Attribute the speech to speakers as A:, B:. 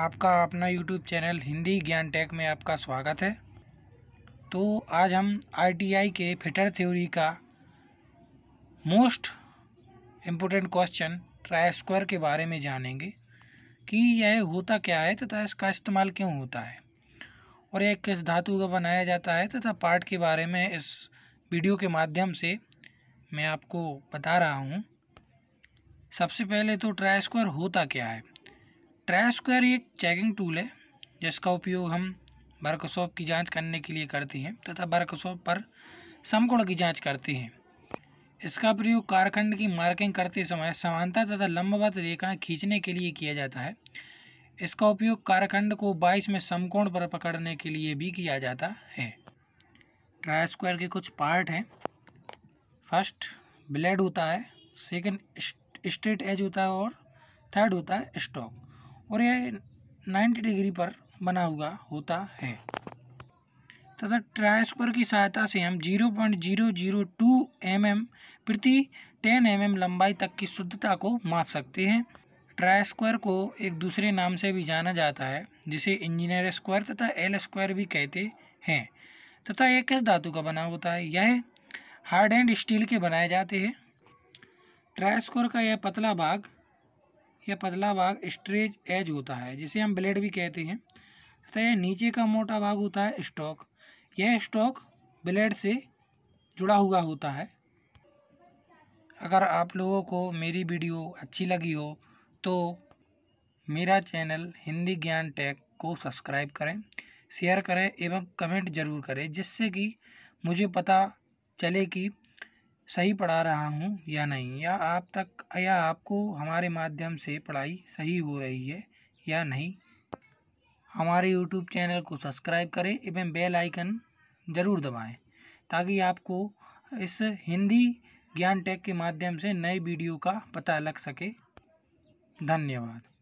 A: आपका अपना YouTube channel Hindi ज्ञान टेक में आपका स्वागत है तो आज हम आईटीआई के फिटर थ्योरी का most important question try square के बारे में जानेंगे कि यह होता क्या है तथा इसका इस्तेमाल क्यों होता है और यह किस धातु का बनाया जाता है तथा पार्ट के बारे में इस वीडियो के माध्यम से मैं आपको बता रहा हूँ सबसे पहले तो ट्राई स्क्वायर होता क्या है ट्रैश स्क्वायर एक चेकिंग टूल है जिसका उपयोग हम वर्कशॉप की जांच करने के लिए करते हैं तथा वर्कशॉप पर समकोण की जांच करते हैं इसका प्रयोग कारखंड की मार्किंग करते समय समानता तथा लंबवत रेखाएं खींचने के लिए किया जाता है इसका उपयोग कारखंड को 22 में समकोण पर पकड़ने के लिए भी किया जाता है ट्राय स्क्वायर के कुछ पार्ट हैं फर्स्ट ब्लेड होता है सेकेंड स्ट्रेट एज होता है और थर्ड होता है स्टॉक और यह 90 डिग्री पर बना हुआ होता है तथा ट्राइस्कोर की सहायता से हम 0.002 mm प्रति 10 mm लंबाई तक की शुद्धता को माप सकते हैं ट्राइस्क्वायर को एक दूसरे नाम से भी जाना जाता है जिसे इंजीनियर स्क्वायर तथा एल स्क्वायर भी कहते हैं तथा यह किस धातु का बना होता है यह हार्ड एंड स्टील के बनाए जाते हैं ट्राइस्कोर का यह पतला भाग यह पतला भाग स्ट्रेज एज होता है जिसे हम ब्लेड भी कहते हैं तथा नीचे का मोटा भाग होता है स्टॉक यह स्टॉक ब्लेड से जुड़ा हुआ होता है अगर आप लोगों को मेरी वीडियो अच्छी लगी हो तो मेरा चैनल हिंदी ज्ञान टैग को सब्सक्राइब करें शेयर करें एवं कमेंट ज़रूर करें जिससे कि मुझे पता चले कि सही पढ़ा रहा हूँ या नहीं या आप तक या आपको हमारे माध्यम से पढ़ाई सही हो रही है या नहीं हमारे यूट्यूब चैनल को सब्सक्राइब करें एवं बेल आइकन ज़रूर दबाएं ताकि आपको इस हिंदी ज्ञान टैग के माध्यम से नए वीडियो का पता लग सके धन्यवाद